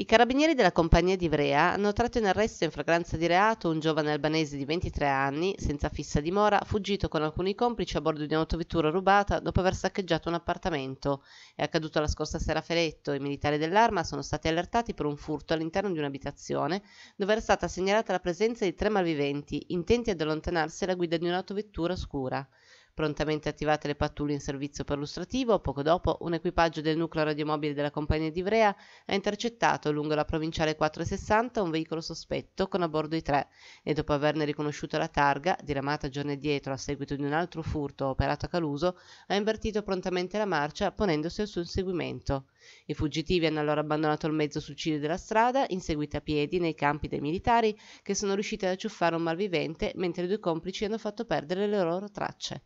I carabinieri della compagnia di Ivrea hanno tratto in arresto in fragranza di reato un giovane albanese di 23 anni, senza fissa dimora, fuggito con alcuni complici a bordo di un'autovettura rubata dopo aver saccheggiato un appartamento. È accaduto la scorsa sera a Feretto. I militari dell'arma sono stati allertati per un furto all'interno di un'abitazione, dove era stata segnalata la presenza di tre malviventi, intenti ad allontanarsi alla guida di un'autovettura scura. Prontamente attivate le pattuglie in servizio perlustrativo, poco dopo un equipaggio del nucleo radiomobile della compagnia di Ivrea ha intercettato lungo la provinciale 460 un veicolo sospetto con a bordo i tre e dopo averne riconosciuto la targa, diramata giorni dietro a seguito di un altro furto operato a Caluso, ha invertito prontamente la marcia ponendosi al suo inseguimento. I fuggitivi hanno allora abbandonato il mezzo sul ciglio della strada, inseguiti a piedi nei campi dei militari che sono riusciti ad acciuffare un malvivente mentre i due complici hanno fatto perdere le loro tracce.